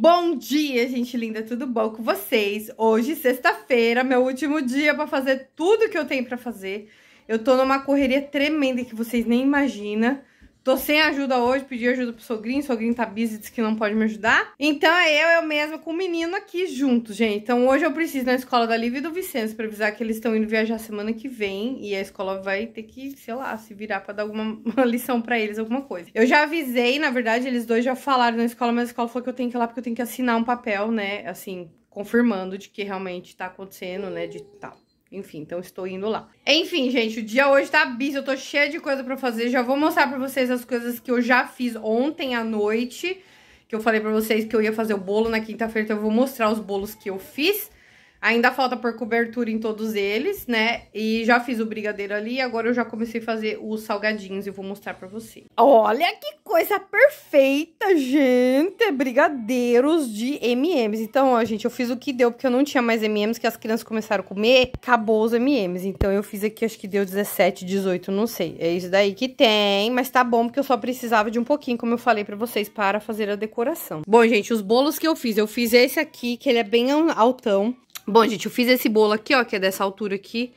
Bom dia, gente linda, tudo bom com vocês? Hoje, sexta-feira, meu último dia para fazer tudo que eu tenho para fazer. Eu tô numa correria tremenda que vocês nem imaginam. Tô sem ajuda hoje, pedi ajuda pro sogrinho, o sogrinho tá busy, disse que não pode me ajudar. Então é eu, eu mesma com o menino aqui junto, gente. Então hoje eu preciso ir na escola da Lívia e do Vicente pra avisar que eles estão indo viajar semana que vem e a escola vai ter que, sei lá, se virar pra dar alguma lição pra eles, alguma coisa. Eu já avisei, na verdade, eles dois já falaram na escola, mas a escola falou que eu tenho que ir lá porque eu tenho que assinar um papel, né, assim, confirmando de que realmente tá acontecendo, né, de tal. Enfim, então estou indo lá. Enfim, gente, o dia hoje tá bis, eu tô cheia de coisa para fazer. Já vou mostrar para vocês as coisas que eu já fiz ontem à noite, que eu falei para vocês que eu ia fazer o bolo na quinta-feira, então eu vou mostrar os bolos que eu fiz. Ainda falta por cobertura em todos eles, né? E já fiz o brigadeiro ali, agora eu já comecei a fazer os salgadinhos e vou mostrar pra você. Olha que coisa perfeita, gente! Brigadeiros de M&M's. Então, ó, gente, eu fiz o que deu, porque eu não tinha mais M&M's, que as crianças começaram a comer, acabou os M&M's. Então, eu fiz aqui, acho que deu 17, 18, não sei. É isso daí que tem, mas tá bom, porque eu só precisava de um pouquinho, como eu falei pra vocês, para fazer a decoração. Bom, gente, os bolos que eu fiz, eu fiz esse aqui, que ele é bem altão. Bom, gente, eu fiz esse bolo aqui, ó, que é dessa altura aqui,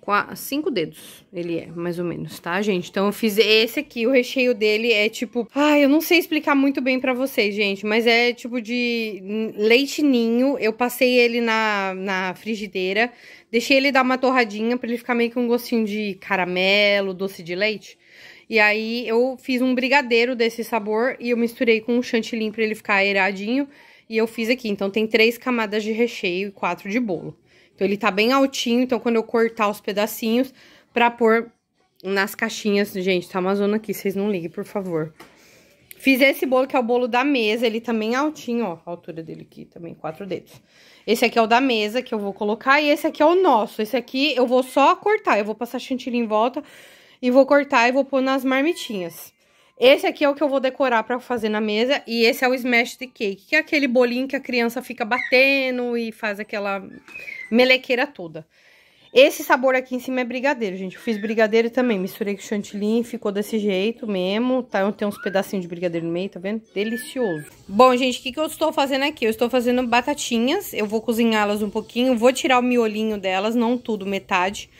com a, cinco dedos, ele é, mais ou menos, tá, gente? Então eu fiz esse aqui, o recheio dele é tipo... Ai, eu não sei explicar muito bem pra vocês, gente, mas é tipo de leite ninho, eu passei ele na, na frigideira, deixei ele dar uma torradinha pra ele ficar meio que um gostinho de caramelo, doce de leite... E aí eu fiz um brigadeiro desse sabor e eu misturei com um chantilly pra ele ficar airadinho. E eu fiz aqui, então tem três camadas de recheio e quatro de bolo. Então ele tá bem altinho, então quando eu cortar os pedacinhos pra pôr nas caixinhas... Gente, tá uma zona aqui, vocês não liguem, por favor. Fiz esse bolo que é o bolo da mesa, ele também tá é altinho, ó, a altura dele aqui também, quatro dedos. Esse aqui é o da mesa que eu vou colocar e esse aqui é o nosso. Esse aqui eu vou só cortar, eu vou passar chantilly em volta e vou cortar e vou pôr nas marmitinhas. Esse aqui é o que eu vou decorar para fazer na mesa e esse é o the cake, que é aquele bolinho que a criança fica batendo e faz aquela melequeira toda. Esse sabor aqui em cima é brigadeiro, gente. Eu fiz brigadeiro também, misturei com chantilly, ficou desse jeito mesmo, tá? Tem uns pedacinhos de brigadeiro no meio, tá vendo? Delicioso. Bom, gente, o que, que eu estou fazendo aqui? Eu estou fazendo batatinhas, eu vou cozinhá-las um pouquinho, vou tirar o miolinho delas, não tudo, metade...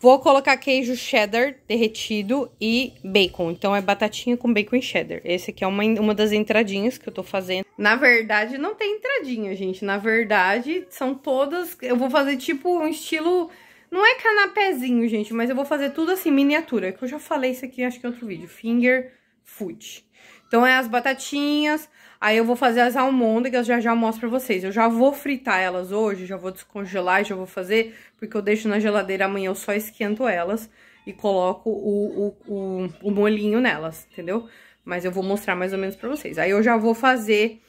Vou colocar queijo cheddar derretido e bacon. Então, é batatinha com bacon e cheddar. Esse aqui é uma, uma das entradinhas que eu tô fazendo. Na verdade, não tem entradinha, gente. Na verdade, são todas... Eu vou fazer, tipo, um estilo... Não é canapézinho, gente, mas eu vou fazer tudo assim, miniatura. Que eu já falei isso aqui, acho que em outro vídeo. Finger food. Então é as batatinhas, aí eu vou fazer as almôndegas, já já mostro pra vocês. Eu já vou fritar elas hoje, já vou descongelar e já vou fazer, porque eu deixo na geladeira amanhã, eu só esquento elas e coloco o, o, o, o molinho nelas, entendeu? Mas eu vou mostrar mais ou menos pra vocês. Aí eu já vou fazer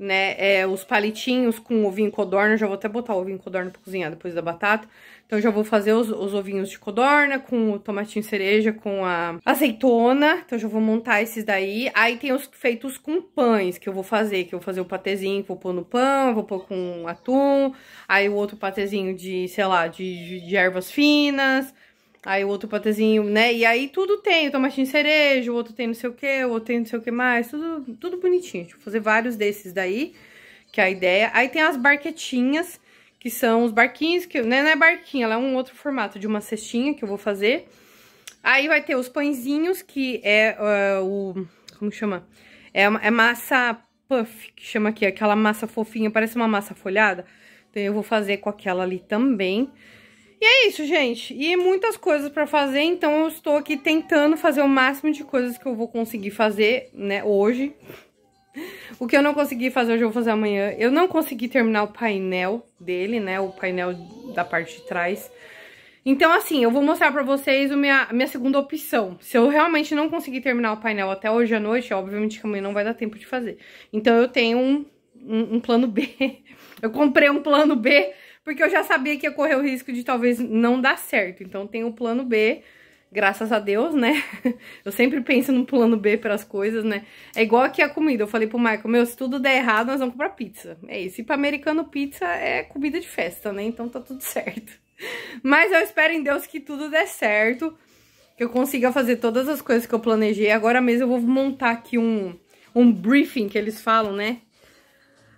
né, é, os palitinhos com ovinho codorna, já vou até botar o ovinho codorna pra cozinhar depois da batata. Então, já vou fazer os, os ovinhos de codorna com o tomatinho cereja, com a azeitona. Então, já vou montar esses daí. Aí tem os feitos com pães que eu vou fazer, que eu vou fazer o patezinho, vou pôr no pão, vou pôr com atum. Aí o outro patezinho de, sei lá, de, de ervas finas Aí o outro patezinho, né? E aí tudo tem, o tomatinho cereja, o outro tem não sei o que, o outro tem não sei o que mais, tudo, tudo bonitinho. Deixa tipo, eu fazer vários desses daí, que é a ideia. Aí tem as barquetinhas, que são os barquinhos, que né, não é barquinha, ela é um outro formato de uma cestinha que eu vou fazer. Aí vai ter os pãezinhos, que é uh, o... como chama? É, é massa puff, que chama aqui, aquela massa fofinha, parece uma massa folhada. Então eu vou fazer com aquela ali também. E é isso, gente. E muitas coisas para fazer, então eu estou aqui tentando fazer o máximo de coisas que eu vou conseguir fazer, né, hoje. O que eu não consegui fazer hoje eu vou fazer amanhã. Eu não consegui terminar o painel dele, né, o painel da parte de trás. Então, assim, eu vou mostrar pra vocês a minha, minha segunda opção. Se eu realmente não conseguir terminar o painel até hoje à noite, obviamente que amanhã não vai dar tempo de fazer. Então, eu tenho um, um, um plano B. eu comprei um plano B porque eu já sabia que ia correr o risco de talvez não dar certo. Então tem o plano B, graças a Deus, né? Eu sempre penso no plano B para as coisas, né? É igual aqui a comida. Eu falei pro Michael, meu, se tudo der errado, nós vamos comprar pizza. É isso. E para americano, pizza é comida de festa, né? Então tá tudo certo. Mas eu espero em Deus que tudo dê certo, que eu consiga fazer todas as coisas que eu planejei. Agora mesmo eu vou montar aqui um, um briefing que eles falam, né?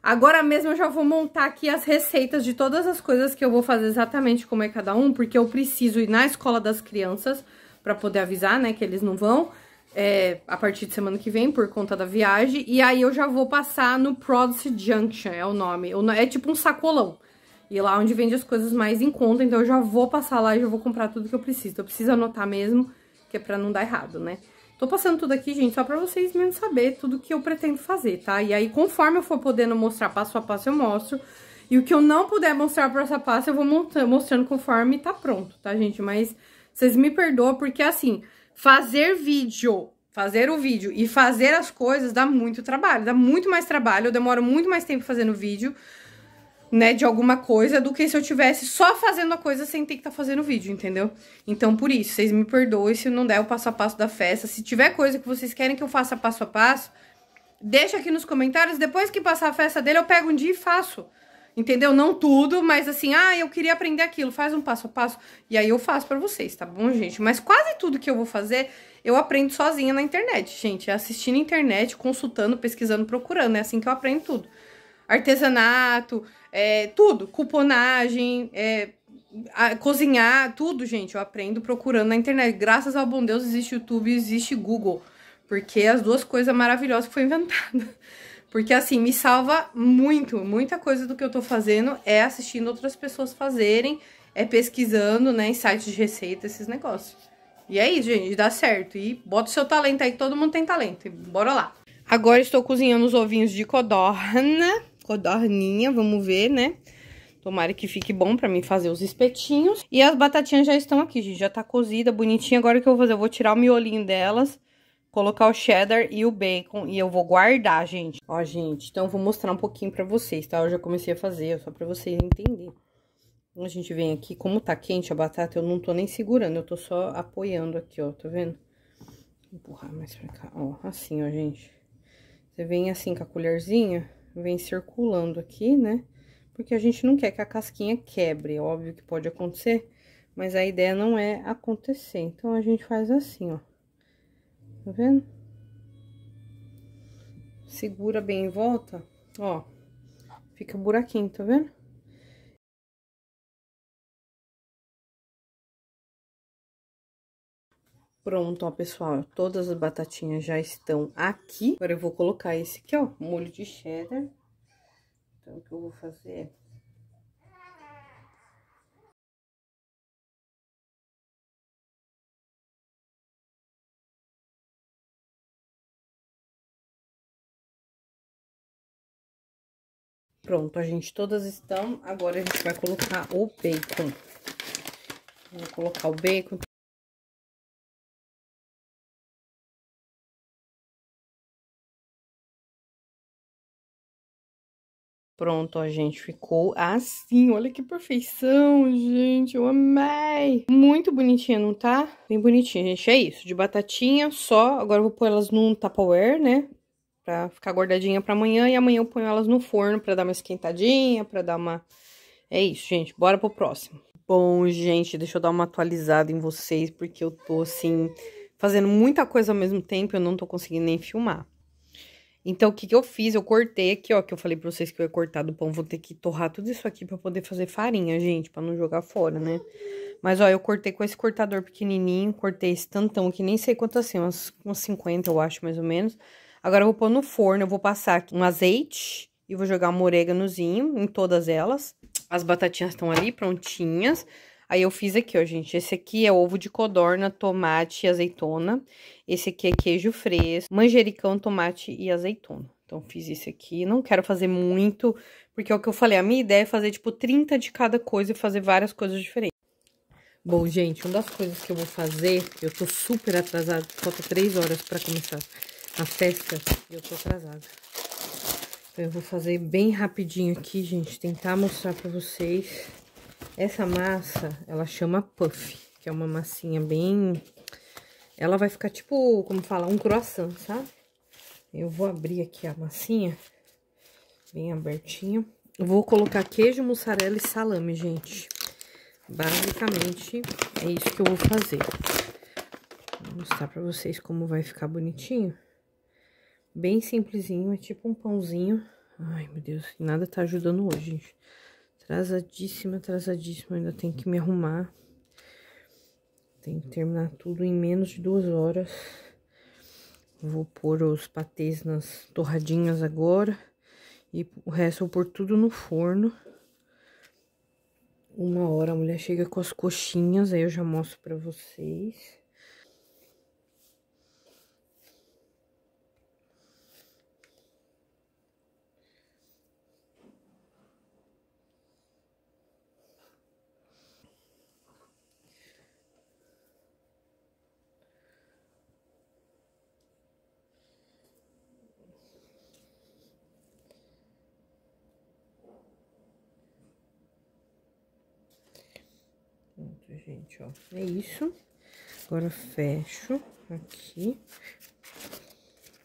Agora mesmo eu já vou montar aqui as receitas de todas as coisas que eu vou fazer exatamente como é cada um, porque eu preciso ir na escola das crianças para poder avisar, né, que eles não vão é, a partir de semana que vem por conta da viagem. E aí eu já vou passar no Produce Junction, é o nome. É tipo um sacolão. E lá é onde vende as coisas mais em conta, então eu já vou passar lá e já vou comprar tudo que eu preciso. Então eu preciso anotar mesmo, que é pra não dar errado, né? Tô passando tudo aqui, gente, só pra vocês mesmo saber tudo que eu pretendo fazer, tá? E aí, conforme eu for podendo mostrar passo a passo, eu mostro. E o que eu não puder mostrar passo a passo, eu vou mostrando conforme tá pronto, tá, gente? Mas vocês me perdoam, porque assim, fazer vídeo, fazer o vídeo e fazer as coisas dá muito trabalho. Dá muito mais trabalho, eu demoro muito mais tempo fazendo vídeo né, de alguma coisa do que se eu tivesse só fazendo a coisa sem ter que estar tá fazendo o vídeo, entendeu? Então, por isso, vocês me perdoem se não der o passo a passo da festa. Se tiver coisa que vocês querem que eu faça passo a passo, deixa aqui nos comentários. Depois que passar a festa dele, eu pego um dia e faço. Entendeu? Não tudo, mas assim, ah, eu queria aprender aquilo, faz um passo a passo. E aí eu faço para vocês, tá bom, gente? Mas quase tudo que eu vou fazer, eu aprendo sozinha na internet, gente. Assistindo internet, consultando, pesquisando, procurando. É assim que eu aprendo tudo artesanato, é, tudo, cuponagem, é, a, cozinhar, tudo, gente, eu aprendo procurando na internet. Graças ao bom Deus existe YouTube e existe Google, porque as duas coisas maravilhosas que foi inventada. Porque assim, me salva muito, muita coisa do que eu tô fazendo é assistindo outras pessoas fazerem, é pesquisando, né, em sites de receita, esses negócios. E é isso, gente, dá certo. E bota o seu talento aí, todo mundo tem talento. E bora lá. Agora estou cozinhando os ovinhos de codorna codorninha, vamos ver, né? Tomara que fique bom pra mim fazer os espetinhos. E as batatinhas já estão aqui, gente. Já tá cozida, bonitinha. Agora o que eu vou fazer? Eu vou tirar o miolinho delas, colocar o cheddar e o bacon. E eu vou guardar, gente. Ó, gente, então eu vou mostrar um pouquinho pra vocês, tá? Eu já comecei a fazer, só pra vocês entenderem. A gente vem aqui, como tá quente a batata, eu não tô nem segurando, eu tô só apoiando aqui, ó, tá vendo? Vou empurrar mais pra cá, ó, assim, ó, gente. Você vem assim com a colherzinha vem circulando aqui, né? Porque a gente não quer que a casquinha quebre, é óbvio que pode acontecer, mas a ideia não é acontecer. Então, a gente faz assim, ó. Tá vendo? Segura bem em volta, ó. Fica buraquinho, tá vendo? Pronto, ó, pessoal, todas as batatinhas já estão aqui. Agora eu vou colocar esse aqui, ó, molho de cheddar. Então, o que eu vou fazer é Pronto, a gente todas estão. Agora a gente vai colocar o bacon. Vou colocar o bacon. Pronto, a gente, ficou assim. Olha que perfeição, gente, eu amei. Muito bonitinha, não tá? Bem bonitinha, gente, é isso. De batatinha só, agora eu vou pôr elas num Tupperware, né? Pra ficar guardadinha pra amanhã, e amanhã eu ponho elas no forno pra dar uma esquentadinha, pra dar uma... É isso, gente, bora pro próximo. Bom, gente, deixa eu dar uma atualizada em vocês, porque eu tô, assim, fazendo muita coisa ao mesmo tempo eu não tô conseguindo nem filmar. Então, o que, que eu fiz? Eu cortei aqui, ó, que eu falei pra vocês que eu ia cortar do pão. Vou ter que torrar tudo isso aqui pra poder fazer farinha, gente, pra não jogar fora, né? Mas, ó, eu cortei com esse cortador pequenininho, cortei esse tantão que nem sei quanto assim, uns, umas 50, eu acho, mais ou menos. Agora, eu vou pôr no forno, eu vou passar aqui um azeite e vou jogar um oréganozinho em todas elas. As batatinhas estão ali prontinhas. Aí eu fiz aqui, ó, gente. Esse aqui é ovo de codorna, tomate e azeitona. Esse aqui é queijo fresco, manjericão, tomate e azeitona. Então, fiz isso aqui. Não quero fazer muito, porque é o que eu falei. A minha ideia é fazer, tipo, 30 de cada coisa e fazer várias coisas diferentes. Bom, gente, uma das coisas que eu vou fazer... Eu tô super atrasada. Falta 3 horas pra começar a festa e eu tô atrasada. Então, eu vou fazer bem rapidinho aqui, gente. Tentar mostrar pra vocês... Essa massa, ela chama puff, que é uma massinha bem... Ela vai ficar tipo, como fala, um croissant, sabe? Eu vou abrir aqui a massinha, bem abertinha. Eu vou colocar queijo, mussarela e salame, gente. Basicamente, é isso que eu vou fazer. Vou mostrar pra vocês como vai ficar bonitinho. Bem simplesinho, é tipo um pãozinho. Ai, meu Deus, nada tá ajudando hoje, gente. Atrasadíssima, atrasadíssima. Ainda tenho que me arrumar. Tenho que terminar tudo em menos de duas horas. Vou pôr os patês nas torradinhas agora. E o resto eu pôr tudo no forno. Uma hora a mulher chega com as coxinhas, aí eu já mostro pra vocês. gente, ó. É isso. Agora fecho aqui.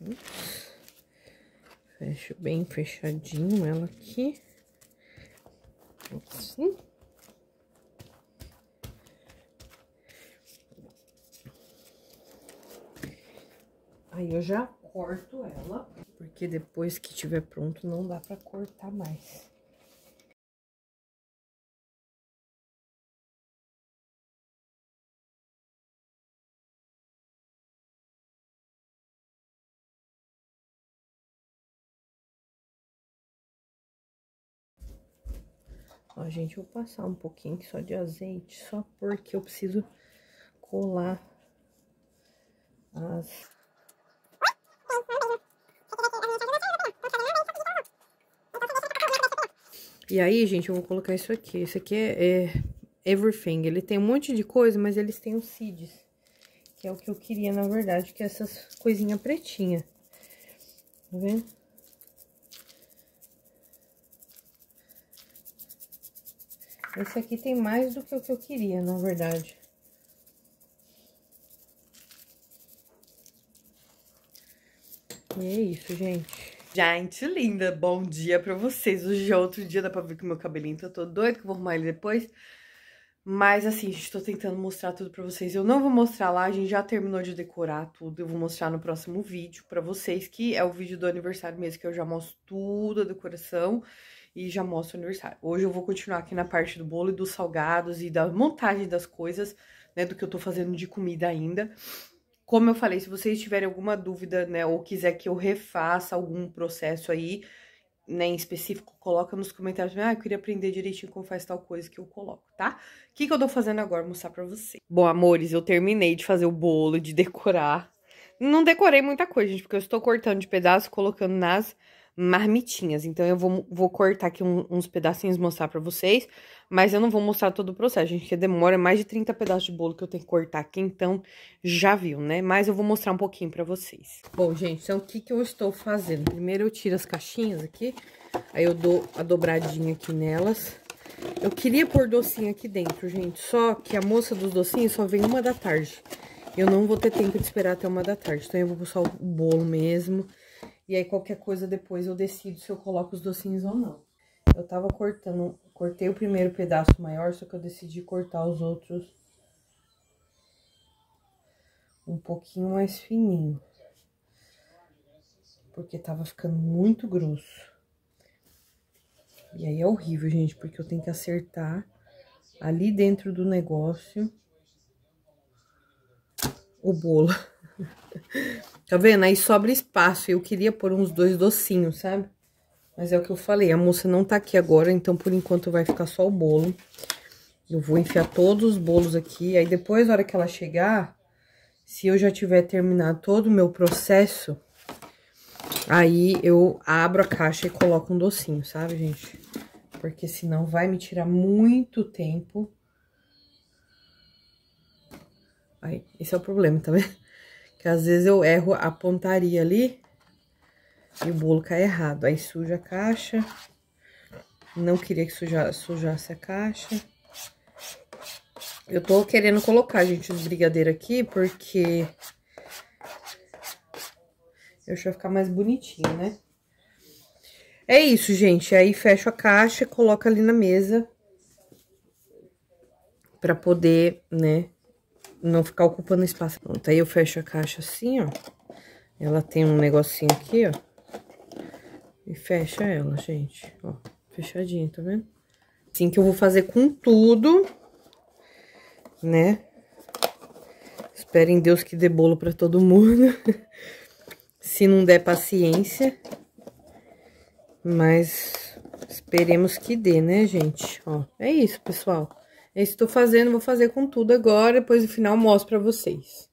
Ups. Fecho bem fechadinho ela aqui. Assim. Aí eu já corto ela, porque depois que tiver pronto não dá pra cortar mais. Ó, gente, vou passar um pouquinho só de azeite, só porque eu preciso colar as... E aí, gente, eu vou colocar isso aqui. Isso aqui é, é Everything. Ele tem um monte de coisa, mas eles têm os seeds. Que é o que eu queria, na verdade, que é essas coisinhas pretinhas. Tá vendo? Esse aqui tem mais do que o que eu queria, na verdade. E é isso, gente. Gente linda, bom dia pra vocês. Hoje é outro dia, dá pra ver que meu cabelinho tá todo doido, que eu vou arrumar ele depois. Mas assim, gente, tô tentando mostrar tudo pra vocês. Eu não vou mostrar lá, a gente já terminou de decorar tudo. Eu vou mostrar no próximo vídeo pra vocês, que é o vídeo do aniversário mesmo, que eu já mostro tudo, a decoração e já mostro o aniversário. Hoje eu vou continuar aqui na parte do bolo e dos salgados e da montagem das coisas, né, do que eu tô fazendo de comida ainda. Como eu falei, se vocês tiverem alguma dúvida, né, ou quiser que eu refaça algum processo aí, né, em específico, coloca nos comentários, ah, eu queria aprender direitinho como faz tal coisa que eu coloco, tá? O que, que eu tô fazendo agora? Vou mostrar pra vocês. Bom, amores, eu terminei de fazer o bolo, de decorar. Não decorei muita coisa, gente, porque eu estou cortando de pedaço, colocando nas marmitinhas. Então, eu vou, vou cortar aqui um, uns pedacinhos mostrar pra vocês, mas eu não vou mostrar todo o processo, gente, que demora mais de 30 pedaços de bolo que eu tenho que cortar aqui, então já viu, né? Mas eu vou mostrar um pouquinho pra vocês. Bom, gente, então o que que eu estou fazendo? Primeiro eu tiro as caixinhas aqui, aí eu dou a dobradinha aqui nelas. Eu queria pôr docinho aqui dentro, gente, só que a moça dos docinhos só vem uma da tarde. Eu não vou ter tempo de esperar até uma da tarde, então eu vou passar o bolo mesmo... E aí, qualquer coisa depois eu decido se eu coloco os docinhos ou não. Eu tava cortando, cortei o primeiro pedaço maior, só que eu decidi cortar os outros um pouquinho mais fininho. Porque tava ficando muito grosso. E aí é horrível, gente, porque eu tenho que acertar ali dentro do negócio o bolo. Tá vendo? Aí sobra espaço. Eu queria pôr uns dois docinhos, sabe? Mas é o que eu falei, a moça não tá aqui agora, então por enquanto vai ficar só o bolo. Eu vou enfiar todos os bolos aqui, aí depois, na hora que ela chegar, se eu já tiver terminado todo o meu processo, aí eu abro a caixa e coloco um docinho, sabe, gente? Porque senão vai me tirar muito tempo. Aí, esse é o problema, tá vendo? Porque às vezes eu erro a pontaria ali e o bolo cai errado. Aí suja a caixa. Não queria que suja, sujasse a caixa. Eu tô querendo colocar, gente, os brigadeiros aqui, porque... Eu acho que vai ficar mais bonitinho, né? É isso, gente. Aí fecho a caixa, e coloco ali na mesa. Pra poder, né, não ficar ocupando espaço. Pronto, aí eu fecho a caixa assim, ó. Ela tem um negocinho aqui, ó. E fecha ela, gente. Ó, fechadinho, tá vendo? Assim que eu vou fazer com tudo, né? Espero em Deus que dê bolo pra todo mundo. Se não der paciência. Mas esperemos que dê, né, gente? Ó, é isso, pessoal. É eu estou fazendo, vou fazer com tudo agora, depois no final mostro para vocês.